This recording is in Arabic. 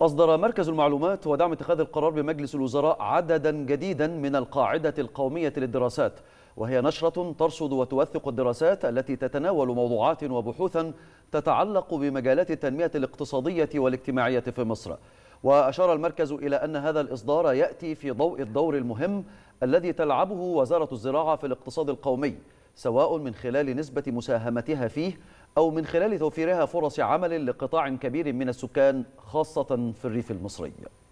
أصدر مركز المعلومات ودعم اتخاذ القرار بمجلس الوزراء عددا جديدا من القاعدة القومية للدراسات وهي نشرة ترصد وتوثق الدراسات التي تتناول موضوعات وبحوثا تتعلق بمجالات التنمية الاقتصادية والاجتماعية في مصر وأشار المركز إلى أن هذا الإصدار يأتي في ضوء الدور المهم الذي تلعبه وزارة الزراعة في الاقتصاد القومي سواء من خلال نسبة مساهمتها فيه أو من خلال توفيرها فرص عمل لقطاع كبير من السكان خاصة في الريف المصري